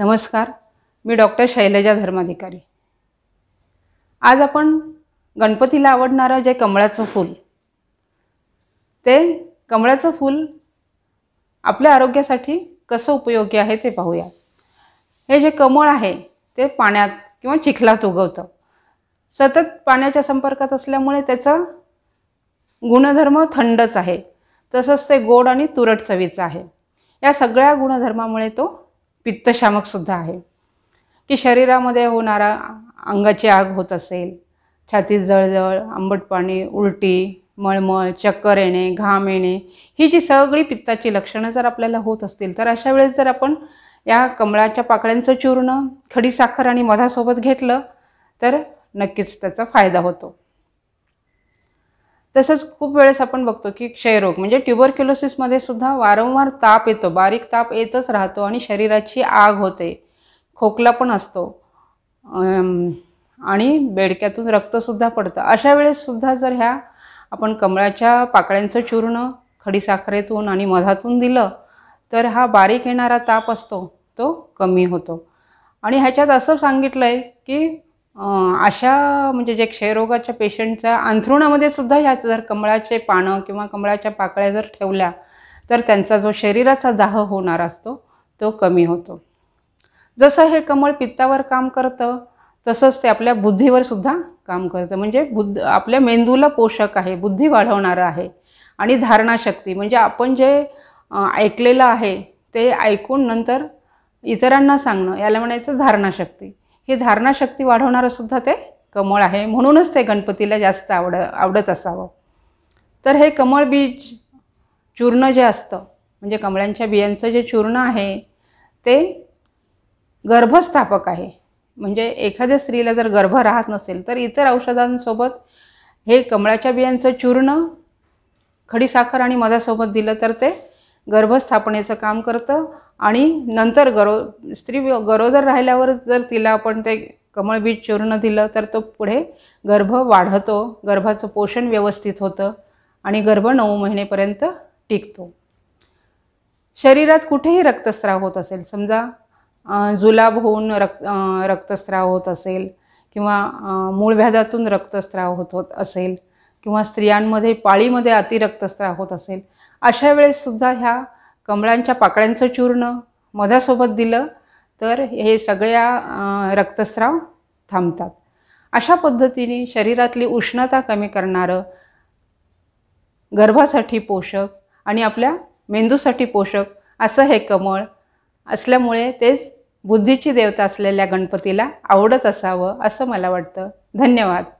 नमस्कार मी डॉक्टर शैलजा धर्माधिकारी आज आपण गणपतीला आवडणारं जे कमळाचं फूल ते कमळाचं फूल आपल्या आरोग्यासाठी कसं उपयोगी आहे ते पाहूया हे जे कमळ आहे ते पाण्यात किंवा चिखलात उगवतं सतत पाण्याच्या संपर्कात असल्यामुळे त्याचा गुणधर्म थंडच आहे तसंच ते गोड आणि तुरट चवीचं आहे या सगळ्या गुणधर्मामुळे तो पित्तशामकसुद्धा आहे की शरीरामध्ये होणारा अंगाची आग होत असेल छातीत जळजळ आंबट पाणी उलटी मळमळ चक्कर येणे घाम येणे ही जी सगळी पित्ताची लक्षणं जर आपल्याला होत असतील तर अशा वेळेस जर आपण या कमळाच्या पाकळ्यांचं चूर्ण खडीसाखर आणि मधासोबत घेतलं तर नक्कीच त्याचा फायदा होतो तसंच खूप वेळेस आपण बघतो की क्षयरोग म्हणजे ट्युबरक्युलोसिसमध्ये सुद्धा वारंवार ताप येतो बारीक ताप येतच राहतो आणि शरीराची आग होते खोकला पण असतो आणि बेडक्यातून रक्तसुद्धा पडतं अशा वेळेससुद्धा जर ह्या आपण कमळाच्या पाकळ्यांचं चूर्ण खडीसाखरेतून आणि मधातून दिलं तर हा बारीक येणारा ताप असतो तो कमी होतो आणि ह्याच्यात असं सांगितलं आहे की अशा म्हणजे जे क्षयरोगाच्या पेशंटच्या अंथरुणामध्ये सुद्धा ह्याच जर कमळाचे पानं किंवा कमळाच्या पाकळ्या जर ठेवल्या तर त्यांचा जो शरीराचा दाह होणार असतो तो कमी होतो जसं हे कमळ पित्तावर काम करतं तसंच ते आपल्या बुद्धीवर सुद्धा काम करतं म्हणजे बुद्ध आपल्या मेंदूला पोषक आहे बुद्धी वाढवणारं आहे आणि धारणाशक्ती म्हणजे आपण जे ऐकलेलं आहे ते ऐकून नंतर इतरांना सांगणं याला म्हणायचं धारणाशक्ती ही धारणाशक्ती वाढवणारं सुद्धा ते कमळ आहे म्हणूनच ते गणपतीला जास्त आवड आवडत असावं तर हे कमळ बीज चूर्ण जे असतं म्हणजे कमळांच्या बियांचं जे चूर्ण आहे ते गर्भस्थापक आहे म्हणजे एखाद्या स्त्रीला जर गर्भ राहत नसेल तर इतर औषधांसोबत हे कमळाच्या बियांचं चूर्ण खडीसाखर आणि मधासोबत दिलं तर ते गर्भस्थापनेचं काम करतं आणि नंतर गरो स्त्री गरोदर राहिल्यावर जर तिला आपण ते कमळबीज चूर्ण दिलं तर तो पुढे गर्भ वाढतो गर्भाचं पोषण व्यवस्थित होतं आणि गर्भ नऊ महिनेपर्यंत टिकतो शरीरात कुठेही रक्तस्राव होत असेल समजा जुलाब होऊन रक्त रक्तस्राव होत असेल किंवा मूळव्याधातून रक्तस्राव होत होत असेल किंवा स्त्रियांमध्ये पाळीमध्ये अतिरक्तस्राव होत असेल अशा वेळेससुद्धा ह्या कमळांच्या पाकळ्यांचं चूर्ण मधासोबत दिलं तर हे सगळ्या रक्तस्राव थांबतात अशा पद्धतीने शरीरातली उष्णता कमी करणारं गर्भासाठी पोषक आणि आपल्या मेंदूसाठी पोषक असं हे कमळ असल्यामुळे तेच बुद्धीची देवता असलेल्या गणपतीला आवडत असावं असं मला वाटतं धन्यवाद